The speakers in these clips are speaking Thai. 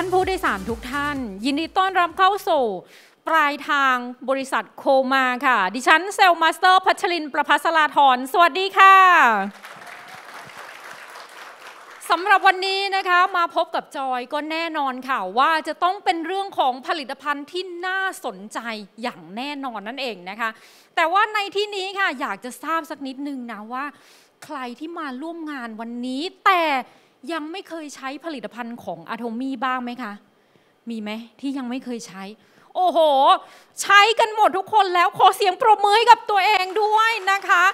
ท่านผู้โดยสารทุกท่าน ยินดีต้อนรับเข้าสู่ปลายทางบริษัทโคมาค่ะ ดิฉันเซลมาสเตอร์พัชรินประภัสราธรสวัสดีค่ะสำหรับวันนี้นะคะมาพบกับจอยก็แน่นอนค่ะว่าจะต้องเป็นเรื่องของผลิตภัณฑ์ที่น่าสนใจอย่างแน่นอนนั่นเองนะคะ แต่ว่าในที่นี้ค่ะอยากจะทราบสักนิดนึงนะ ว่า ใครที่มาร่วมงานวันนี้แต่ยังไม่เคยใช้ผลิตภัณฑ์ของอะโทมี่บ้างไหมคะ มีไหมที่ยังไม่เคยใช้ โอ้โห ใช้กันหมดทุกคนแล้วขอเสียงปรบมือกับตัวเองด้วยนะคะ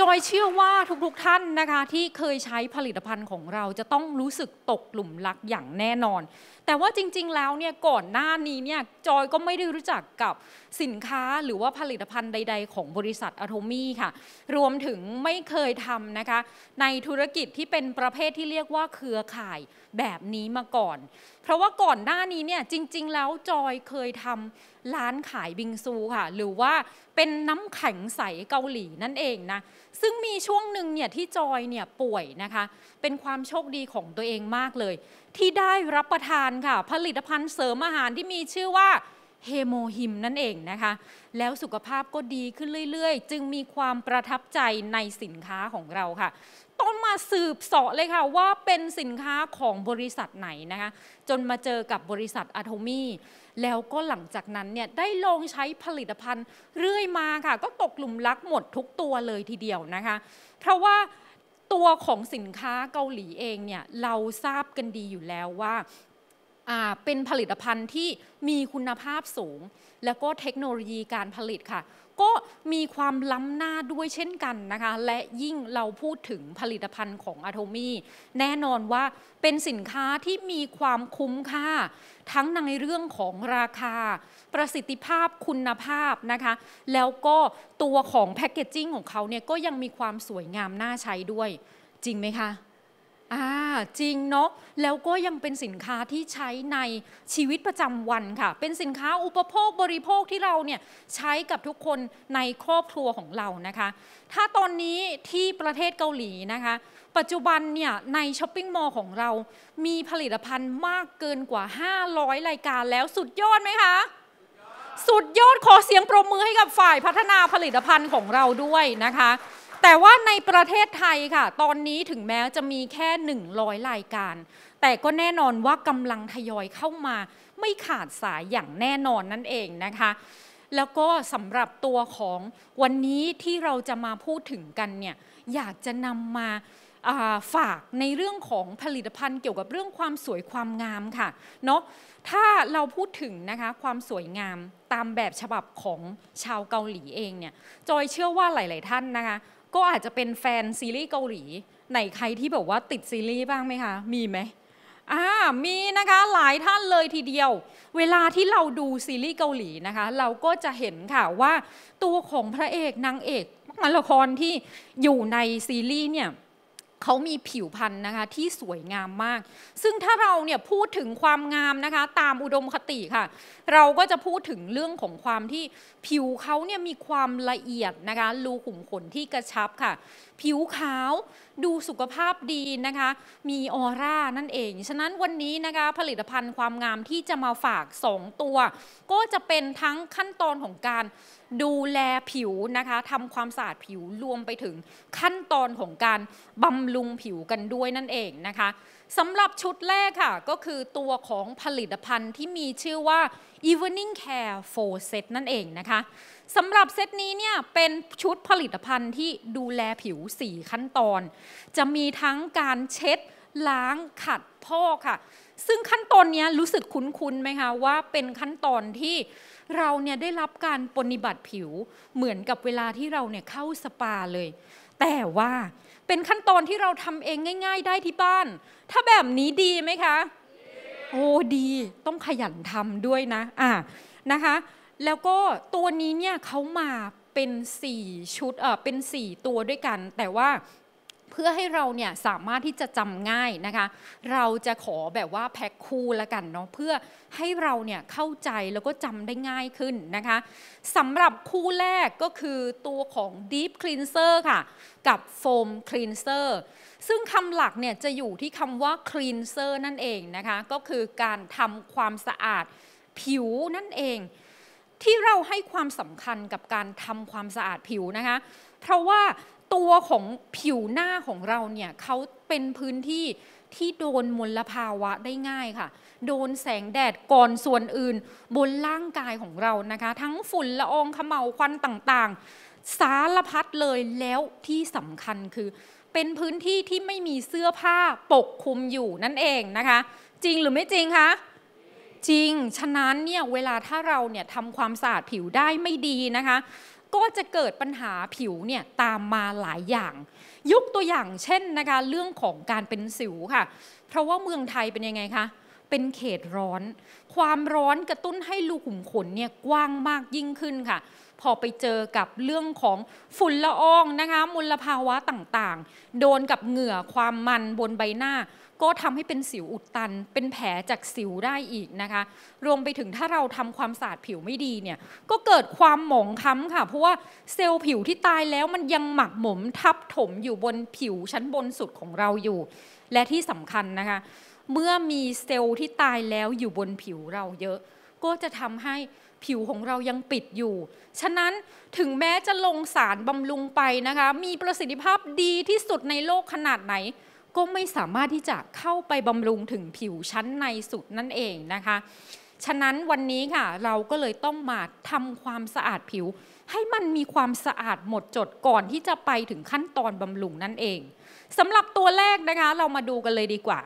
จอยเชื่อว่าทุกๆทท่านนะคะที่เคยใช้ผลิตภัณฑ์ของเราจะต้องรู้สึกตกหลุมรักอย่างแน่นอนแต่ว่าจริงๆ แล้วเนี่ยก่อนหน้านี้เนี่ยจอยก็ไม่ได้รู้จักกับสินค้าหรือว่าผลิตภัณฑ์ใด ๆของบริษัทอะโทมี่ค่ะรวมถึงไม่เคยทำนะคะในธุรกิจที่เป็นประเภทที่เรียกว่า เครือข่ายแบบนี้มาก่อน เพราะว่าก่อนหน้านี้เนี่ยจริงๆ แล้วจอยเคยทำร้านขายบิงซูค่ะหรือว่าเป็นน้ำแข็งใสเกาหลีนั่นเองนะซึ่งมีช่วงหนึ่งเนี่ยที่จอยเนี่ยป่วยนะคะเป็นความโชคดีของตัวเองมากเลยที่ได้รับประทานค่ะผลิตภัณฑ์เสริมอาหารที่มีชื่อว่าเฮโมฮิมนั่นเองนะคะ แล้วสุขภาพก็ดีขึ้นเรื่อยๆจึงมีความประทับใจในสินค้าของเราค่ะ ต้นมาสืบเสาะเลยค่ะว่าเป็นสินค้าของบริษัทไหนนะคะจนมาเจอกับบริษัทอะโทมี่แล้วก็หลังจากนั้นเนี่ยได้ลองใช้ผลิตภัณฑ์เรื่อยมาค่ะ ก็ตกหลุมรักหมดทุกตัวเลยทีเดียวนะคะเพราะว่าตัวของสินค้าเกาหลีเองเนี่ย เราทราบกันดีอยู่แล้วว่าเป็นผลิตภัณฑ์ที่มีคุณภาพสูง แล้วก็เทคโนโลยีการผลิตค่ะ ก็มีความล้ำหน้าด้วยเช่นกันนะคะ และยิ่งเราพูดถึงผลิตภัณฑ์ของอะโทมี่แน่นอนว่าเป็นสินค้าที่มีความคุ้มค่าทั้งในเรื่องของราคาประสิทธิภาพคุณภาพนะคะ แล้วก็ตัวของแพคเกจจิ้งของเขาเนี่ยก็ยังมีความสวยงามน่าใช้ด้วยจริงไหมคะอ่าจริงเนาะแล้วก็ยังเป็นสินค้าที่ใช้ในชีวิตประจำวันค่ะ เป็นสินค้าอุปโภคบริโภคที่เราเนี่ยใช้กับทุกคนในครอบครัวของเรานะคะ ถ้าตอนนี้ที่ประเทศเกาหลีนะคะ ปัจจุบันเนี่ยในช้อปปิ้งมอลล์ของเรา มีผลิตภัณฑ์มากเกินกว่า 500 รายการแล้วสุดยอดไหมคะสุดยอดขอเสียงปรบมือให้กับฝ่ายพัฒนาผลิตภัณฑ์ของเราด้วยนะคะแต่ว่าในประเทศไทยค่ะ ตอนนี้ถึงแม้จะมีแค่ 100 รายการ แต่ก็แน่นอนว่ากำลังทยอยเข้ามาไม่ขาดสายอย่างแน่นอนนั่นเองนะคะ แล้วก็สำหรับตัวของวันนี้ที่เราจะมาพูดถึงกันเนี่ยอยากจะนำมาฝากในเรื่องของผลิตภัณฑ์ เกี่ยวกับเรื่องความสวยความงามค่ะเนาะถ้าเราพูดถึงนะคะความสวยงามตามแบบฉบับของชาวเกาหลีเองเนี่ยจอยเชื่อว่าหลาย ๆ ท่านนะคะก็อาจจะเป็นแฟนซีรีส์เกาหลีไหนใครที่แบบว่าติดซีรีส์บ้างไหมคะ มีไหมอ่า มีนะคะหลายท่านเลยทีเดียว เวลาที่เราดูซีรีส์เกาหลีนะคะ เราก็จะเห็นค่ะว่า ตัวของพระเอกนางเอกมันละครที่อยู่ในซีรีส์เนี่ยเขามีผิวพรรณนะคะที่สวยงามมาก ซึ่งถ้าเราเนี่ยพูดถึงความงามนะคะ ตามอุดมคติค่ะ เราก็จะพูดถึงเรื่องของความที่ผิวเขาเนี่ยมีความละเอียดนะคะรูขุมขนที่กระชับค่ะผิวขาว ดูสุขภาพดีนะคะ มีออร่านั่นเองฉะนั้นวันนี้นะคะผลิตภัณฑ์ความงามที่จะมาฝาก 2 ตัว ก็จะเป็นทั้งขั้นตอนของการดูแลผิวนะคะทำความสะอาดผิวรวมไปถึงขั้นตอนของการบำรุงผิวกันด้วยนั่นเองนะคะสำหรับชุดแรกค่ะก็คือตัวของผลิตภัณฑ์ที่มีชื่อว่า Evening Care 4 Set นั่นเองนะคะ สำหรับเซตนี้เนี่ยเป็นชุดผลิตภัณฑ์ที่ดูแลผิว 4 ขั้นตอน จะมีทั้งการเช็ด ล้างขัดพอกค่ะ ซึ่งขั้นตอนนี้รู้สึกคุ้นๆไหมคะว่าเป็นขั้นตอนที่เราเนี่ยได้รับการปฏิบัติผิวเหมือนกับเวลาที่เราเนี่ยเข้าสปาเลย แต่ว่าเป็นขั้นตอนที่เราทำเองง่าย ๆ ได้ที่บ้าน ถ้าแบบนี้ดีไหมคะโอ้ดี ต้องขยันทำด้วยนะอ่านะคะ แล้วก็ตัวนี้เนี่ยเขามาเป็น 4 ชุดเออเป็น 4 ตัวด้วยกัน แต่ว่าพื่อให้เราเนี่ยสามารถที่จะจำง่ายนะคะ เราจะขอแบบว่าแพ็คคู่ละกันเนาะเพื่อให้เราเนี่ยเข้าใจแล้วก็จำได้ง่ายขึ้นนะคะสำหรับคู่แรกก็คือตัวของ Deep Cleanser ค่ะ กับ foam Cleanser ซึ่งคำหลักเนี่ยจะอยู่ที่คำว่า Cleanser นั่นเองนะคะก็คือการทำความสะอาดผิวนั่นเอง ที่เราให้ความสำคัญกับการทำความสะอาดผิวนะคะ เพราะว่าตัวของผิวหน้าของเราเนี่ยเขาเป็นพื้นที่ที่โดนมลภาวะได้ง่ายค่ะ โดนแสงแดดก่อนส่วนอื่น บนร่างกายของเรานะคะ ทั้งฝุ่นละอองขมเหลควันต่างๆ สารพัดเลยแล้วที่สำคัญคือเป็นพื้นที่ที่ไม่มีเสื้อผ้าปกคลุมอยู่นั่นเองนะคะ จริงหรือไม่จริงคะจริงฉะนั้นเนี่ยเวลาถ้าเราเนี่ยทำความสะอาดผิวได้ไม่ดีนะคะก็จะเกิดปัญหาผิวเนี่ยตามมาหลายอย่าง ยกตัวอย่างเช่นนะคะเรื่องของการเป็นสิวค่ะ เพราะว่าเมืองไทยเป็นยังไงคะ เป็นเขตร้อน ความร้อนกระตุ้นให้รูขุมขนเนี่ยกว้างมากยิ่งขึ้นค่ะ พอไปเจอกับเรื่องของฝุ่นละอองนะคะมลภาวะต่างๆ โดนกับเหงื่อความมันบนใบหน้าก็ทำให้เป็นสิวอุดตัน เป็นแผลจากสิวได้อีกนะคะรวมไปถึงถ้าเราทำความสะอาดผิวไม่ดีเนี่ย ก็เกิดความหมองค้าค่ะ เพราะว่าเซลล์ผิวที่ตายแล้วมันยังหมักหมมทับถมอยู่บนผิว ชั้นบนสุดของเราอยู่ และที่สำคัญนะคะเมื่อมีเซลล์ที่ตายแล้วอยู่บนผิวเราเยอะ ก็จะทำให้ผิวของเรายังปิดอยู่ฉะนั้นถึงแม้จะลงสารบำรุงไปนะคะมีประสิทธิภาพดีที่สุดในโลกขนาดไหนก็ไม่สามารถที่จะเข้าไปบำรุงถึงผิวชั้นในสุดนั่นเองนะคะ ฉะนั้นวันนี้ค่ะเราก็เลยต้องมาทำความสะอาดผิว ให้มันมีความสะอาดหมดจดก่อนที่จะไปถึงขั้นตอนบำรุงนั่นเองสำหรับตัวแรกนะคะเรามาดูกันเลยดีกว่า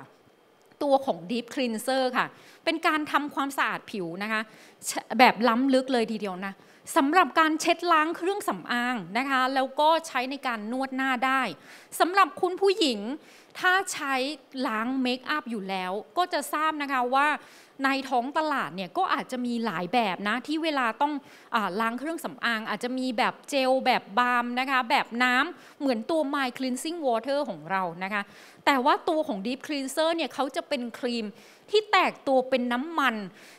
ตัวของ Deep Cleanser ค่ะ เป็นการทำความสะอาดผิวนะคะแบบล้ำลึกเลยทีเดียวนะสำหรับการเช็ดล้างเครื่องสำอางนะคะ แล้วก็ใช้ในการนวดหน้าได้สำหรับคุณผู้หญิงถ้าใช้ล้างเมคอัพอยู่แล้ว ก็จะทราบนะคะว่า ในท้องตลาดเนี่ยก็อาจจะมีหลายแบบนะ ที่เวลาต้องอล้างเครื่องสำอาง อาจจะมีแบบเจลแบบบาล์มนะคะ แบบน้ำเหมือนตัว My Cleansing Water ของเรานะคะ แต่ว่าตัวของ Deep Cleanser เนี่ยเขาจะเป็นครีมที่แตกตัวเป็นน้ำมัน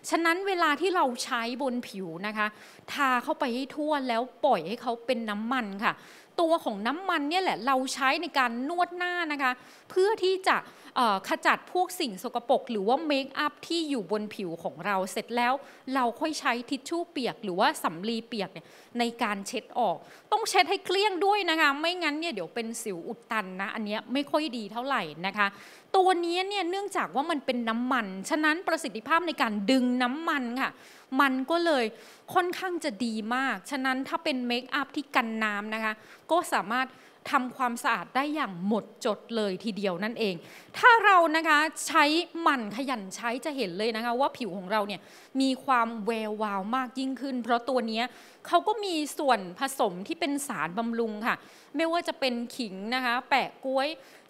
ฉะนั้นเวลาที่เราใช้บนผิวนะคะทาเข้าไปให้ทั่วแล้วปล่อยให้เขาเป็นน้ำมันค่ะตัวของน้ำมันเนี่ยแหละเราใช้ในการนวดหน้านะคะ เพื่อที่จะขจัดพวกสิ่งสกปรกหรือว่าเมคอัพที่อยู่บนผิวของเราเสร็จแล้ว เราค่อยใช้ทิชชู่เปียก หรือว่าสำลีเปียกเนี่ยในการเช็ดออก ต้องเช็ดให้เกลี้ยงด้วยนะคะไม่งั้นเนี่ยเดี๋ยวเป็นสิวอุดตันนะอันนี้ไม่ค่อยดีเท่าไหร่นะคะ ตัวนี้เนี่ยเนื่องจากว่ามันเป็นน้ำมันฉะนั้นประสิทธิภาพในการดึงน้ำมันค่ะมันก็เลยค่อนข้างจะดีมาก ฉะนั้นถ้าเป็นเมคอัพที่กันน้ำนะคะก็สามารถทำความสะอาดได้อย่างหมดจดเลยทีเดียวนั่นเอง ถ้าเรานะคะใช้มันขยันใช้จะเห็นเลยนะคะว่าผิวของเราเนี่ยมีความแวววาวมากยิ่งขึ้นเพราะตัวนี้เขาก็มีส่วนผสมที่เป็นสารบำรุงค่ะ ไม่ว่าจะเป็นขิงนะคะแปะกล้วย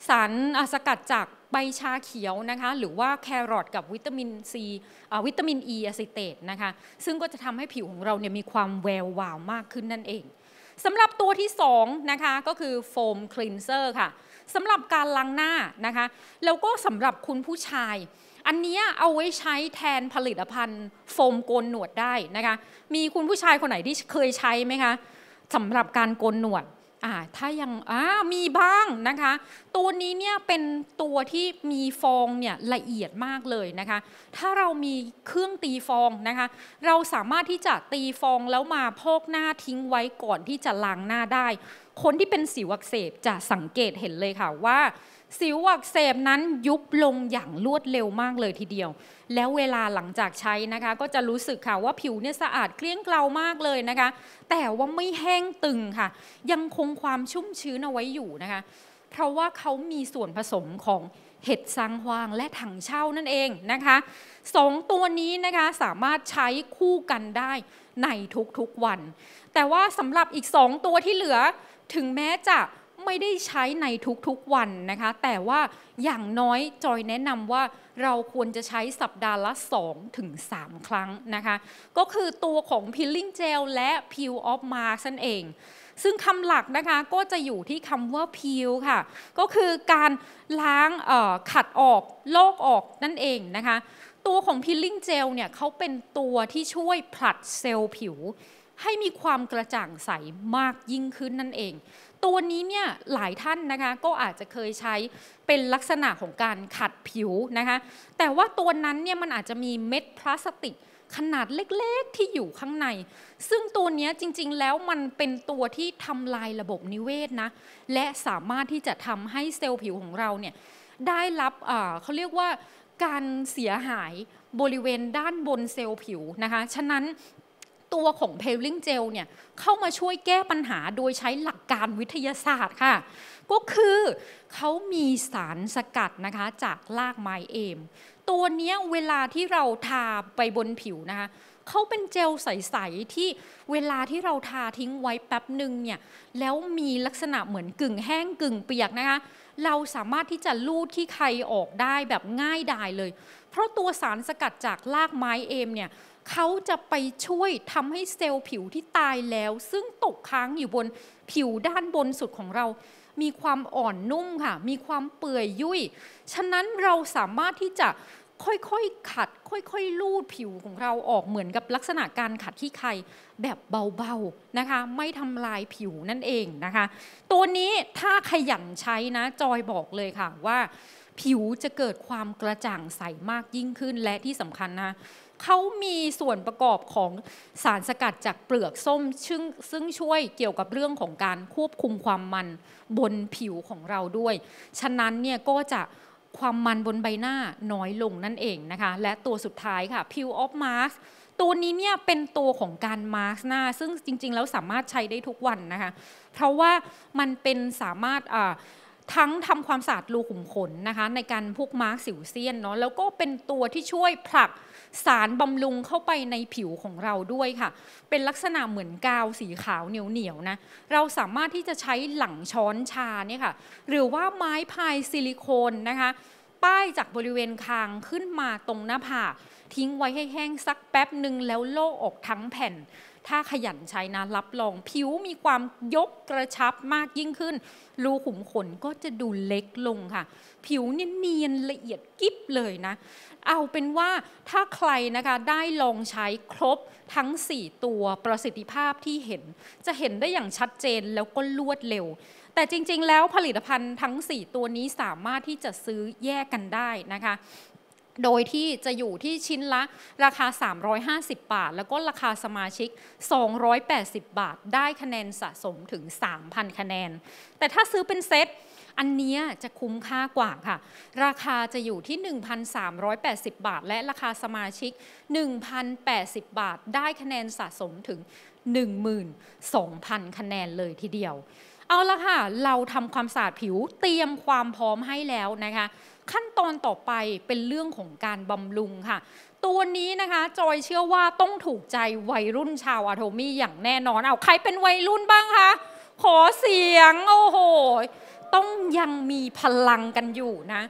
สารสกัดจากใบชาเขียวนะคะหรือว่าแครอทกับวิตามินซีวิตามินอีอะซิเตตนะคะซึ่งก็จะทำให้ผิวของเราเนี่ยมีความแวววาวมากขึ้นนั่นเองสำหรับตัวที่2นะคะก็คือโฟมคลีนเซอร์ค่ะสำหรับการล้างหน้านะคะแล้วก็สำหรับคุณผู้ชาย อันนี้เอาไว้ใช้แทนผลิตภัณฑ์โฟมโกนหนวดได้นะคะมีคุณผู้ชายคนไหนที่เคยใช้ไหมคะสำหรับการโกนหนวดอ่า ถ้ายังอ่ามีบ้างนะคะ ตัวนี้เนี่ยเป็นตัวที่มีฟองเนี่ยละเอียดมากเลยนะคะ ถ้าเรามีเครื่องตีฟองนะคะ เราสามารถที่จะตีฟองแล้วมาพอกหน้าทิ้งไว้ก่อนที่จะล้างหน้าได้ คนที่เป็นสิวอักเสบจะสังเกตเห็นเลยค่ะว่าสิวอักเสบนั้นยุบลงอย่างรวดเร็วมากเลยทีเดียว แล้วเวลาหลังจากใช้นะคะก็จะรู้สึกค่ะว่าผิวเนี่ยสะอาดเคลี้ยงเกลามากเลยนะคะ แต่ว่าไม่แห้งตึงค่ะ ยังคงความชุ่มชื้นเอาไว้อยู่นะคะ เพราะว่าเขามีส่วนผสมของเห็ดซังฮวางและถังเช่านั่นเองนะคะสองตัวนี้นะคะสามารถใช้คู่กันได้ในทุกๆวัน แต่ว่าสำหรับอีกสองตัวที่เหลือถึงแม้จะไม่ได้ใช้ในทุกๆวันนะคะ แต่ว่าอย่างน้อยจอยแนะนำว่าเราควรจะใช้สัปดาห์ละ2-3ถึงครั้งนะคะ ก็คือตัวของ peeling gel และ peel off mask นั่นเอง ซึ่งคำหลักนะคะก็จะอยู่ที่คำว่า peel ค่ะ ก็คือการล้างขัดออกลอกออกนั่นเองนะคะ ตัวของ peeling gel เนี่ยเขาเป็นตัวที่ช่วยผลัดเซลล์ผิว ให้มีความกระจ่างใสมากยิ่งขึ้นนั่นเองตัวนี้เนี่ยหลายท่านนะคะก็อาจจะเคยใช้เป็นลักษณะของการขัดผิวนะคะแต่ว่าตัวนั้นเนี่ยมันอาจจะมีเม็ดพลาสติกขนาดเล็กๆที่อยู่ข้างใน ซึ่งตัวนี้จริงๆแล้วมันเป็นตัวที่ทำลายระบบนิเวศนะและสามารถที่จะทำให้เซลล์ผิวของเราเนี่ยได้รับเขาเรียกว่าการเสียหายบริเวณด้านบนเซลล์ผิวนะคะฉะนั้นตัวของเพลลิงเจลเนี่ยเข้ามาช่วยแก้ปัญหาโดยใช้หลักการวิทยาศาสตร์ค่ะ ก็คือเขามีสารสกัดนะคะจากลากไม้เอม ตัวนี้เวลาที่เราทาไปบนผิวนะคะเขาเป็นเจลใสๆที่เวลาที่เราทาทิ้งไว้แป๊บหนึ่งเนี่ยแล้วมีลักษณะเหมือนกึ่งแห้งกึ่งเปียกนะคะเราสามารถที่จะลูดขี้ใครออกได้แบบง่ายดายเลย เพราะตัวสารสกัดจากลากไม้เอมเนี่ยเขาจะไปช่วยทำให้เซลล์ผิวที่ตายแล้ว ซึ่งตกค้างอยู่บนผิวด้านบนสุดของเรา มีความอ่อนนุ่มค่ะ มีความเปื่อยยุ่ยฉะนั้นเราสามารถที่จะค่อยๆขัด ค่อยๆลูดผิวของเราออกเหมือนกับลักษณะการขัดขี้ใครแบบเบาๆนะคะ ไม่ทำลายผิวนั่นเองนะคะ ตัวนี้ถ้าขยันใช้นะ จอยบอกเลยค่ะว่า ผิวจะเกิดความกระจ่างใสมากยิ่งขึ้นและที่สำคัญนะเขามีส่วนประกอบของสารสกัดจากเปลือกส้มซึ่งซึ่งช่วยเกี่ยวกับเรื่องของการควบคุมความมันบนผิวของเราด้วย ฉะนั้นเนี่ยก็จะความมันบนใบหน้าน้อยลงนั่นเองนะคะ และตัวสุดท้ายค่ะ Peel o f ม Mask ตัวนี้เนี่ยเป็นตัวของการมาร์กหน้า ซึ่งจริงๆแล้วสามารถใช้ได้ทุกวันนะคะเพราะว่ามันเป็นสามารถทั้งทำความสะอาดรูขุมขนนะคะในการพวกมาร์กสิวเซียนเนาะแล้วก็เป็นตัวที่ช่วยผลักสารบำรุงเข้าไปในผิวของเราด้วยค่ะ เป็นลักษณะเหมือนกาวสีขาวเหนียวๆนะ เราสามารถที่จะใช้หลังช้อนชาเนี่ยค่ะ หรือว่าไม้พายซิลิโคนนะคะ ป้ายจากบริเวณคางขึ้นมาตรงหน้าผาก ทิ้งไว้ให้แห้งสักแป๊บหนึ่งแล้วโล่ออกทั้งแผ่นถ้าขยันใช้นะรับรอง ผิวมีความยกกระชับมากยิ่งขึ้น รูขุมขนก็จะดูเล็กลงค่ะ ผิวเนี่ยเนียนละเอียดกิบเลยนะ เอาเป็นว่าถ้าใครนะคะได้ลองใช้ครบทั้ง 4 ตัวประสิทธิภาพที่เห็น จะเห็นได้อย่างชัดเจนแล้วก็รวดเร็ว แต่จริงๆ แล้วผลิตภัณฑ์ทั้ง 4 ตัวนี้สามารถที่จะซื้อแยกกันได้นะคะโดยที่จะอยู่ที่ชิ้นละ ราคา 350 บาท แล้วก็ราคาสมาชิก 280 บาท ได้คะแนนสะสมถึง 3,000 คะแนน แต่ถ้าซื้อเป็นเซต อันนี้จะคุ้มค่ากว่าค่ะ ราคาจะอยู่ที่ 1,380 บาท และราคาสมาชิก1,080 บาท ได้คะแนนสะสมถึง 12,000 คะแนนเลยทีเดียว เอาละค่ะ เราทำความสะอาดผิวเตรียมความพร้อมให้แล้วนะคะขั้นตอนต่อไปเป็นเรื่องของการบำรุงค่ะ ตัวนี้นะคะจอยเชื่อว่าต้องถูกใจวัยรุ่นชาวอะโทมี่อย่างแน่นอน เอา ใครเป็นวัยรุ่นบ้างคะขอเสียงโอ้โหต้องยังมีพลังกันอยู่นะ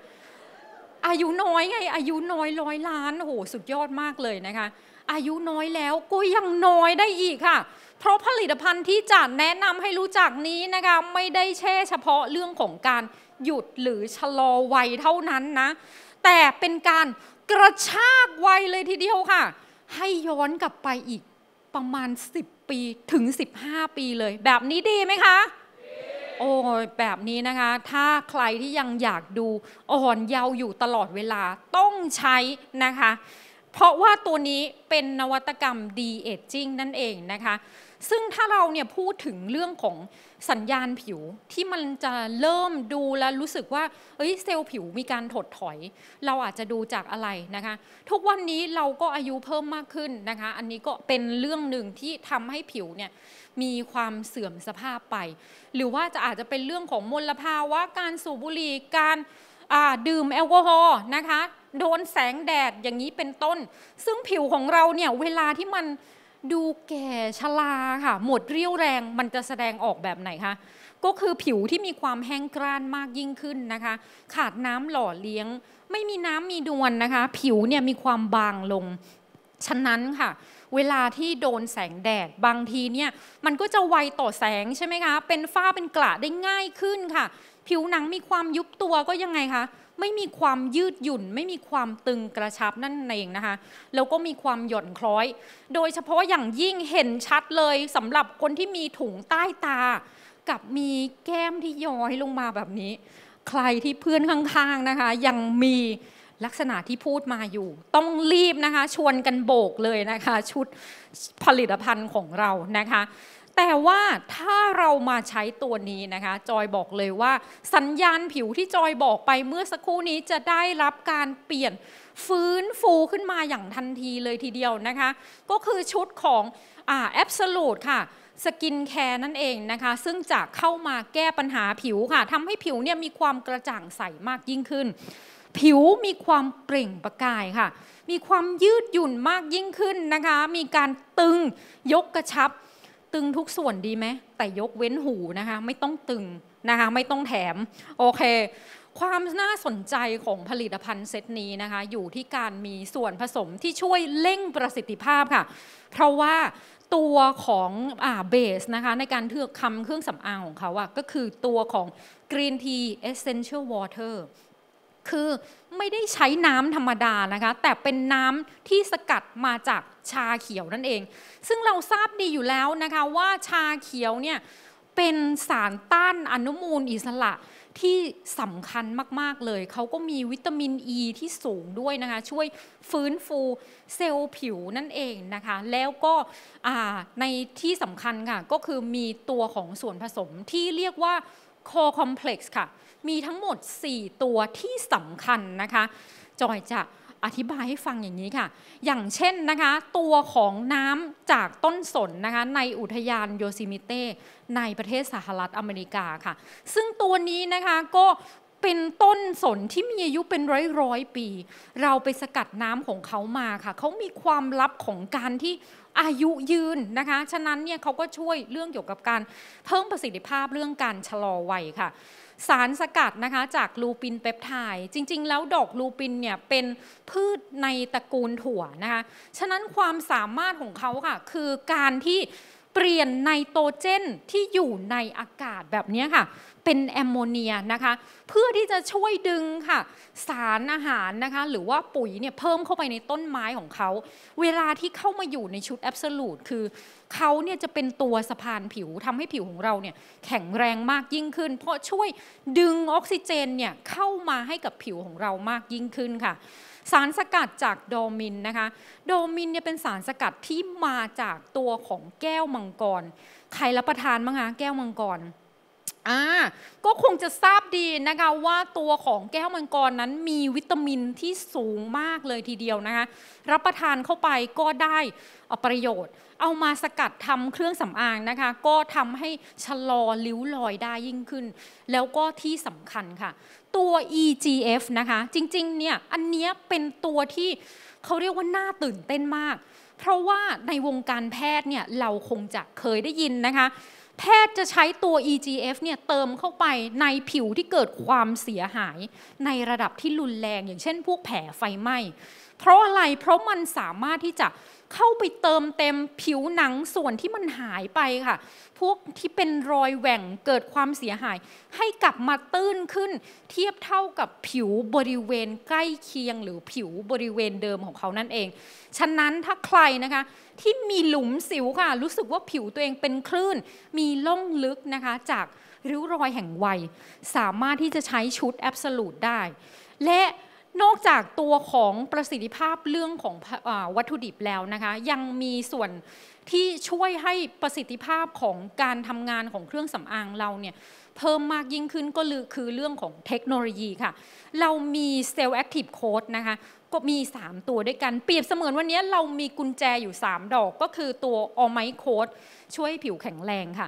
อายุน้อยไง อายุน้อยร้อยล้านโอ้โห สุดยอดมากเลยนะคะ อายุน้อยแล้วก็ยังน้อยได้อีกค่ะ เพราะผลิตภัณฑ์ที่จัดแนะนำให้รู้จักนี้นะคะไม่ได้แช่เฉพาะเรื่องของการหยุดหรือชะลอวัยเท่านั้นนะ แต่เป็นการกระชากวัยเลยทีเดียวค่ะ ให้ย้อนกลับไปอีกประมาณ 10 ปีถึง 15 ปีเลย แบบนี้ดีไหมคะ โอ้ยแบบนี้นะคะ ถ้าใครที่ยังอยากดูอ่อนเยาว์อยู่ตลอดเวลาต้องใช้นะคะ เพราะว่าตัวนี้เป็นนวัตกรรมดีเอจจิ้งนั่นเองนะคะซึ่งถ้าเราเนี่ยพูดถึงเรื่องของสัญญาณผิวที่มันจะเริ่มดูและรู้สึกว่าเอ้ยเซลล์ผิวมีการถดถอย เราอาจจะดูจากอะไรนะคะ ทุกวันนี้เราก็อายุเพิ่มมากขึ้นนะคะ อันนี้ก็เป็นเรื่องหนึ่งที่ทำให้ผิวเนี่ยมีความเสื่อมสภาพไป หรือว่าจะอาจจะเป็นเรื่องของมลภาวะ การสูบบุหรี่การดื่มแอลกอฮอล์นะคะโดนแสงแดดอย่างนี้เป็นต้น ซึ่งผิวของเราเนี่ยเวลาที่มันดูแก่ชราค่ะ หมดเรี่ยวแรงมันจะแสดงออกแบบไหนคะก็คือผิวที่มีความแห้งกร้านมากยิ่งขึ้นนะคะ ขาดน้ำหล่อเลี้ยง ไม่มีน้ำมีนวลนนะคะ ผิวเนี่ยมีความบางลงฉะนั้นค่ะ เวลาที่โดนแสงแดดบางทีเนี่ยมันก็จะไวต่อแสงใช่ไหมคะเป็นฝ้าเป็นกระได้ง่ายขึ้นค่ะ ผิวหนังมีความยุบตัวก็ยังไงคะไม่มีความยืดหยุ่น ไม่มีความตึงกระชับนั่นเองนะคะแล้วก็มีความหย่อนคล้อย โดยเฉพาะอย่างยิ่งเห็นชัดเลยสำหรับคนที่มีถุงใต้ตา กับมีแก้มที่ย้อยลงมาแบบนี้ ใครที่เพื่อนข้างๆนะคะ ยังมีลักษณะที่พูดมาอยู่ ต้องรีบนะคะชวนกันโบกเลยนะคะ ชุดผลิตภัณฑ์ของเรานะคะแต่ว่าถ้าเรามาใช้ตัวนี้นะคะจอยบอกเลยว่า สัญญาณผิวที่จอยบอกไปเมื่อสักครู่นี้จะได้รับการเปลี่ยนฟื้นฟูขึ้นมาอย่างทันทีเลยทีเดียวนะคะ ก็คือชุดของอแอบสูดค่ะสกินแคร์นั่นเองนะคะซึ่งจะเข้ามาแก้ปัญหาผิวค่ะทำให้ผิวเนี่ยมีความกระจ่างใสมากยิ่งขึ้น ผิวมีความเปล่งประกายค่ะมีความยืดหยุ่นมากยิ่งขึ้นนะคะมีการตึงยกกระชับตึงทุกส่วนดีไหมแต่ยกเว้นหูนะคะไม่ต้องตึงนะคะไม่ต้องแถมโอเคความน่าสนใจของผลิตภัณฑ์เซตนี้นะคะอยู่ที่การมีส่วนผสมที่ช่วยเร่งประสิทธิภาพค่ะเพราะว่าตัวของเบสนะคะในการเทือกคำเครื่องสำอางของเขาอะก็คือตัวของ Green Tea Essential Water คือไม่ได้ใช้น้ำธรรมดานะคะแต่เป็นน้ำที่สกัดมาจากชาเขียวนั่นเอง ซึ่งเราทราบดีอยู่แล้วนะคะ ว่าชาเขียวเนี่ยเป็นสารต้านอนุมูลอิสระที่สำคัญมากๆเลยเขาก็มีวิตามินอ e ีที่สูงด้วยนะคะ ช่วยฟื้นฟู เซลล์ผิวนั่นเองนะคะ แล้วก็ในที่สำคัญค่ะก็คือมีตัวของส่วนผสมที่เรียกว่าโคคอมเพล็กซ์ค่ะมีทั้งหมด 4 ตัวที่สำคัญนะคะจอยจะอธิบายให้ฟังอย่างนี้ค่ะ อย่างเช่นนะคะตัวของน้ำจากต้นสนนะคะในอุทยานโยซิมิเต้ในประเทศสหรัฐอเมริกาค่ะ ซึ่งตัวนี้นะคะก็เป็นต้นสนที่มีอายุเป็นร้อยร้อยปี เราไปสกัดน้ำของเขามาค่ะ เขามีความลับของการที่อายุยืนนะคะฉะนั้นเนี่ยเขาก็ช่วยเรื่องเกี่ยวกับการเพิ่มประสิทธิภาพเรื่องการชะลอวัยค่ะสารสกัดนะคะจากลูปินเปปไทด์จริงๆแล้วดอกลูปินเนี่ยเป็นพืชในตระกูลถั่วนะคะฉะนั้นความสามารถของเขาค่ะคือการที่เปลี่ยนไนโตรเจนที่อยู่ในอากาศแบบนี้ค่ะเป็นแอมโมเนียนะคะ เพื่อที่จะช่วยดึงค่ะสารอาหารนะคะหรือว่าปุ๋ยเนี่ยเพิ่มเข้าไปในต้นไม้ของเขาเวลาที่เข้ามาอยู่ในชุดแอบส์ลูดคือเขาเนี่ยจะเป็นตัวสะพานผิวทำให้ผิวของเราเนี่ยแข็งแรงมากยิ่งขึ้น เพราะช่วยดึงออกซิเจนเนี่ยเข้ามาให้กับผิวของเรามากยิ่งขึ้นค่ะ สารสกัดจากโดมินนะคะโดมินเนี่ยเป็นสารสกัดที่มาจากตัวของแก้วมังกรใครรับประทานบ้างคะแก้วมังกรอ่าก็คงจะทราบดีนะคะว่าตัวของแก้วมังกรนั้นมีวิตามินที่สูงมากเลยทีเดียวนะคะ รับประทานเข้าไปก็ได้ประโยชน์ เอามาสกัดทำเครื่องสำอางนะคะก็ทำให้ชะลอริ้วรอยได้ยิ่งขึ้น แล้วก็ที่สำคัญค่ะ ตัว EGF นะคะจริงๆ เนี่ยอันนี้เป็นตัวที่เขาเรียกว่าน่าตื่นเต้นมาก เพราะว่าในวงการแพทย์เนี่ยเราคงจะเคยได้ยินนะคะแพทย์จะใช้ตัว EGF เนี่ยเติมเข้าไปในผิวที่เกิดความเสียหาย ในระดับที่รุนแรงอย่างเช่นพวกแผลไฟไหม้ เพราะอะไร เพราะมันสามารถที่จะเข้าไปเติมเต็มผิวหนังส่วนที่มันหายไปค่ะ พวกที่เป็นรอยแหว่งเกิดความเสียหาย ให้กลับมาตื้นขึ้น เทียบเท่ากับผิวบริเวณใกล้เคียง หรือผิวบริเวณเดิมของเขานั่นเอง ฉะนั้นถ้าใครนะคะที่มีหลุมสิวค่ะ รู้สึกว่าผิวตัวเองเป็นคลื่นมีล่องลึกนะคะจากริ้วรอยแห่งวัยสามารถที่จะใช้ชุดแอบสลูดได้ และนอกจากตัวของประสิทธิภาพเรื่องของวัตถุดิบแล้วนะคะยังมีส่วนที่ช่วยให้ประสิทธิภาพของการทำงานของเครื่องสำอางเราเนี่ยเพิ่มมากยิ่งขึ้นก็คือเรื่องของเทคโนโลยีค่ะ เรามีเซลล์แอคทีฟโค้ดนะคะก็มี 3 ตัวด้วยกันเปรียบเสมือนวันนี้เรามีกุญแจอยู่ 3 ดอก ก็คือตัวออไมโค้ดช่วยผิวแข็งแรงค่ะ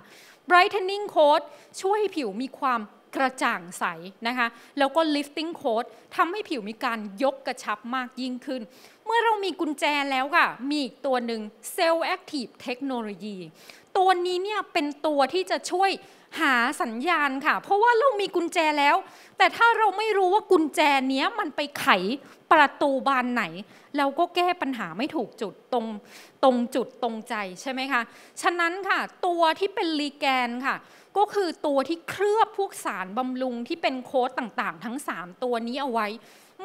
Brightening c o d e ช่วยให้ผิวมีความกระจ่างใสนะคะแล้วก็ lifting coat ทำให้ผิวมีการยกกระชับมากยิ่งขึ้น เมื่อเรามีกุญแจแล้วค่ะ มีอีกตัวหนึ่ง Cell Active Technology ตัวนี้เนี่ยเป็นตัวที่จะช่วยหาสัญญาณค่ะ เพราะว่าเรามีกุญแจแล้ว แต่ถ้าเราไม่รู้ว่ากุญแจนี้มันไปไขประตูบานไหนเราก็แก้ปัญหาไม่ถูกจุดตรงตรงจุดตรงใจใช่ไหมคะฉะนั้นค่ะตัวที่เป็นลีแกนค่ะก็คือตัวที่เคลือบพวกสารบำรุงที่เป็นโค้ดต่างๆ ทั้ง 3 ตัวนี้เอาไว้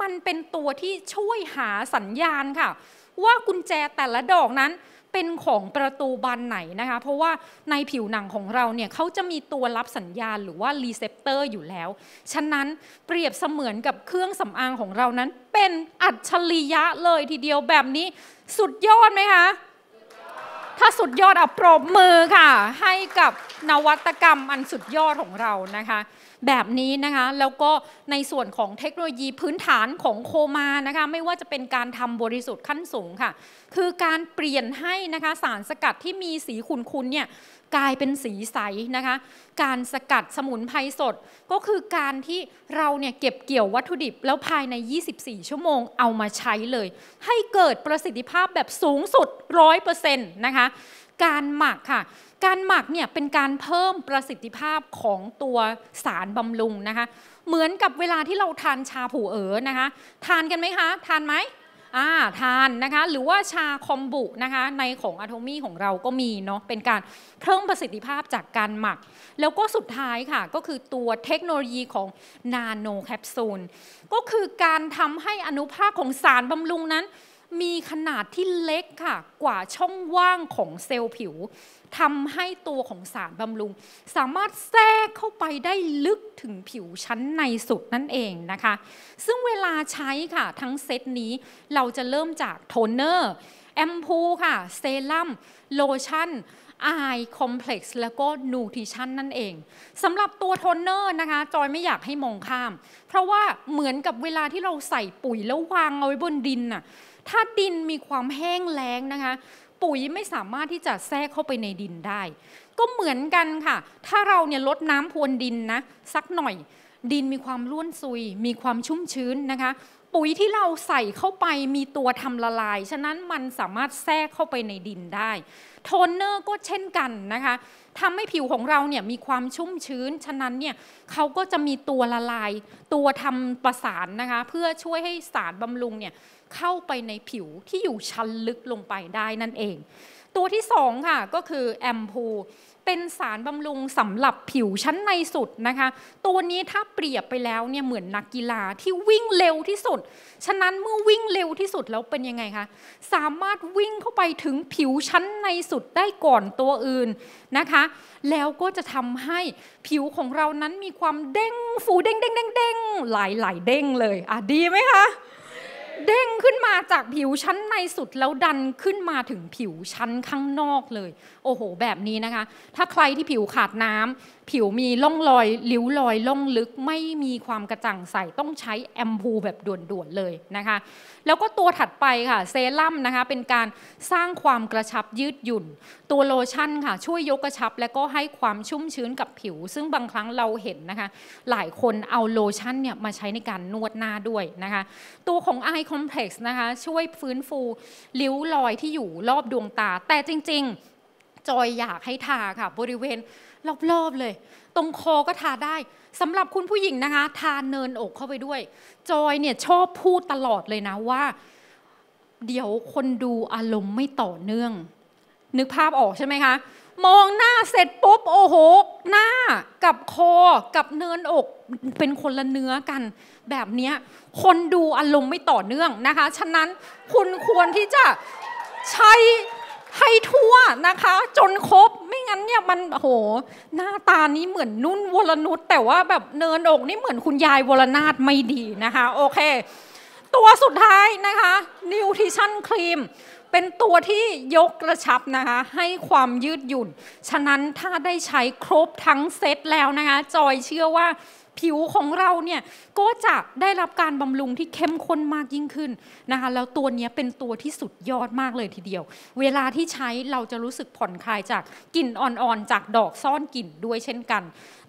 มันเป็นตัวที่ช่วยหาสัญญาณค่ะ ว่ากุญแจแต่ละดอกนั้นเป็นของประตูบานไหนนะคะ เพราะว่าในผิวหนังของเราเนี่ยเขาจะมีตัวรับสัญญาณหรือว่ารีเซพเตอร์อยู่แล้ว ฉะนั้นเปรียบเสมือนกับเครื่องสำอางของเรานั้นเป็นอัจฉริยะเลยทีเดียวแบบนี้ สุดยอดไหมคะถ้าสุดยอดเอาปรบมือค่ะ ให้กับนวัตกรรมอันสุดยอดของเรานะคะ แบบนี้นะคะ แล้วก็ในส่วนของเทคโนโลยีพื้นฐานของโคมานะคะ ไม่ว่าจะเป็นการทำบริสุทธิ์ขั้นสูงค่ะ คือการเปลี่ยนให้นะคะ สารสกัดที่มีสีขุ่นๆเนี่ยกลายเป็นสีใสนะคะ การสกัดสมุนไพรสดก็คือการที่เราเนี่ยเก็บเกี่ยววัตถุดิบแล้วภายใน 24 ชั่วโมงเอามาใช้เลย ให้เกิดประสิทธิภาพแบบสูงสุด 100%นะคะ การหมักค่ะ การหมักเนี่ยเป็นการเพิ่มประสิทธิภาพของตัวสารบำรุงนะคะ เหมือนกับเวลาที่เราทานชาผูเอ๋อนะคะ ทานกันไหมคะ ทานไหมอาทานนะคะหรือว่าชาคอมบุนะคะในของอะโทมี่ของเราก็มีเนาะเป็นการเพิ่มประสิทธิภาพจากการหมัก แล้วก็สุดท้ายค่ะก็คือตัวเทคโนโลยีของนาโนแคปซูลก็คือการทำให้อนุภาคของสารบำรุงนั้น มีขนาดที่เล็กค่ะกว่าช่องว่างของเซลล์ผิวทำให้ตัวของสารบำรุง สามารถแทรกเข้าไปได้ลึกถึงผิวชั้นในสุดนั่นเองนะคะ ซึ่งเวลาใช้ค่ะทั้งเซตนี้เราจะเริ่มจากโทนเนอร์แอมพูค่ะเซรั่มโลชั่นาอคอมเพล็กซ์แล้วก็นูทริชั่นนั่นเองสำหรับตัวโทนเนอร์นะคะจอยไม่อยากให้มองข้ามเพราะว่าเหมือนกับเวลาที่เราใส่ปุ๋ยแล้ววางเอาไว้บนดินน่ะถ้าดินมีความแห้งแล้งนะคะปุ๋ยไม่สามารถที่จะแทรกเข้าไปในดินได้ ก็เหมือนกันค่ะ ถ้าเราเนี่ยลดน้ำพรวนดินนะสักหน่อยดินมีความร่วนซุย มีความชุ่มชื้นนะคะ ปุ๋ยที่เราใส่เข้าไปมีตัวทำละลายฉะนั้นมันสามารถแทรกเข้าไปในดินได้โทนเนอร์ก็เช่นกันนะคะทำให้ผิวของเราเนี่ยมีความชุ่มชื้นฉะนั้นเนี่ยเขาก็จะมีตัวละลาย ตัวทำประสานนะคะเพื่อช่วยให้สารบำรุงเนี่ยเข้าไปในผิวที่อยู่ชั้นลึกลงไปได้นั่นเอง ตัวที่สองค่ะก็คือแอมพูเป็นสารบำรุงสำหรับผิวชั้นในสุดนะคะ ตัวนี้ถ้าเปรียบไปแล้วเนี่ยเหมือนนักกีฬาที่วิ่งเร็วที่สุด ฉะนั้นเมื่อวิ่งเร็วที่สุดแล้วเป็นยังไงคะสามารถวิ่งเข้าไปถึงผิวชั้นในสุดได้ก่อนตัวอื่นนะคะ แล้วก็จะทำให้ผิวของเรานั้นมีความเด้ง ฟูเด้งเด้งเด้งเด้งหลายหลายเด้งเลยอ่ะดีไหมคะเด้งขึ้นมาจากผิวชั้นในสุดแล้วดันขึ้นมาถึงผิวชั้นข้างนอกเลย โอ้โหแบบนี้นะคะ ถ้าใครที่ผิวขาดน้ำ ผิวมีล่องรอยริ้วรอยล่องลึก ไม่มีความกระจ่างใสต้องใช้แอมพูแบบด่วนๆเลยนะคะแล้วก็ตัวถัดไปค่ะเซรั่มนะคะเป็นการสร้างความกระชับยืดหยุ่นตัวโลชั่นค่ะ ช่วยยกกระชับและก็ให้ความชุ่มชื้นกับผิว ซึ่งบางครั้งเราเห็นนะคะ หลายคนเอาโลชั่นเนี่ยมาใช้ในการนวดหน้าด้วยนะคะ ตัวของไอคอมเพล็กซ์นะคะช่วยฟื้นฟูริ้วรอยที่อยู่รอบดวงตา แต่จริงๆ จอยอยากให้ทาค่ะ บริเวณรอบๆเลย ตรงคอก็ทาได้สำหรับคุณผู้หญิงนะคะทาเนินอกเข้าไปด้วย จอยเนี่ยชอบพูดตลอดเลยนะว่า เดี๋ยวคนดูอารมณ์ไม่ต่อเนื่อง นึกภาพออกใช่ไหมคะมองหน้าเสร็จปุ๊บโอ้โหหน้ากับคอกับเนินอกเป็นคนละเนื้อกัน แบบนี้คนดูอารมณ์ไม่ต่อเนื่องนะคะ ฉะนั้นคุณควรที่จะใช้ให้ทั่วนะคะ จนครบไม่งั้นเนี่ยมันโอหหน้าตานี้เหมือนนุ่นวรนุษแต่ว่าแบบเนินอกนี่เหมือนคุณยายวรนาถไม่ดีนะคะ โอเค ตัวสุดท้ายนะคะ นิวทริชั่นครีมเป็นตัวที่ยกกระชับนะคะให้ความยืดหยุ่น ฉะนั้นถ้าได้ใช้ครบทั้งเซตแล้วนะคะจอยเชื่อว่าผิวของเราเนี่ยก็จะได้รับการบำรุงที่เข้มข้นมากยิ่งขึ้นนะคะแล้วตัวนี้เป็นตัวที่สุดยอดมากเลยทีเดียว เวลาที่ใช้เราจะรู้สึกผ่อนคลายจากกลิ่นอ่อนๆจากดอกซ่อนกลิ่นด้วยเช่นกัน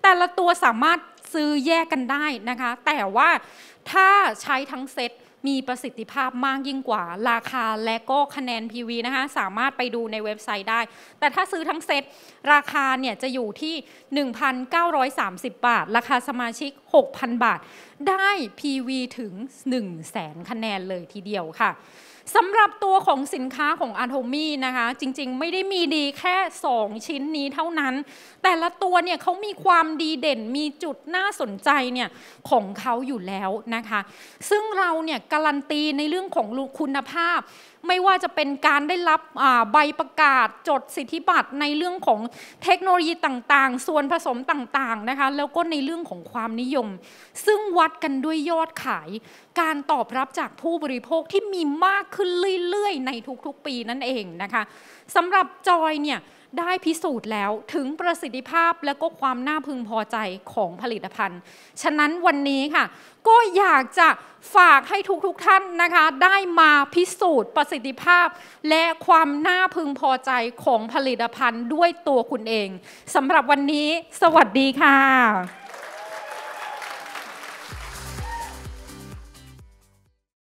แต่ละตัวสามารถซื้อแยกกันได้นะคะ แต่ว่าถ้าใช้ทั้งเซตมีประสิทธิภาพมากยิ่งกว่าราคาและก็คะแนน PV นะคะ สามารถไปดูในเว็บไซต์ได้ แต่ถ้าซื้อทั้งเซตราคาเนี่ยจะอยู่ที่ 1,930 บาท ราคาสมาชิก 6,000 บาทได้ PV ถึง1 0 0 0 0แสนคะแนนเลยทีเดียวค่ะสำหรับตัวของสินค้าของอาโทมีนะคะจริงๆ ไม่ได้มีดีแค่ 2 ชิ้นนี้เท่านั้น แต่ละตัวเนี่ยเขามีความดีเด่นมีจุดน่าสนใจเนี่ยของเขาอยู่แล้วนะคะซึ่งเราเนี่ยการันตีในเรื่องของคุณภาพ ไม่ว่าจะเป็นการได้รับใบประกาศจดสิทธิบัตรในเรื่องของเทคโนโลยีต่างๆ ส่วนผสมต่างๆนะคะแล้วก็ในเรื่องของความนิยม ซึ่งวัดกันด้วยยอดขาย การตอบรับจากผู้บริโภคที่มีมากขึ้นึ้นเรื่อยๆในทุกๆปีนั่นเองนะคะสำหรับจอยเนี่ยได้พิสูจน์แล้วถึงประสิทธิภาพและก็ความน่าพึงพอใจของผลิตภัณฑ์ ฉะนั้นวันนี้ค่ะ ก็อยากจะฝากให้ทุกๆทท่านนะคะ ได้มาพิสูจน์ประสิทธิภาพ และความน่าพึงพอใจของผลิตภัณฑ์ด้วยตัวคุณเองสำหรับวันนี้สวัสดีค่ะ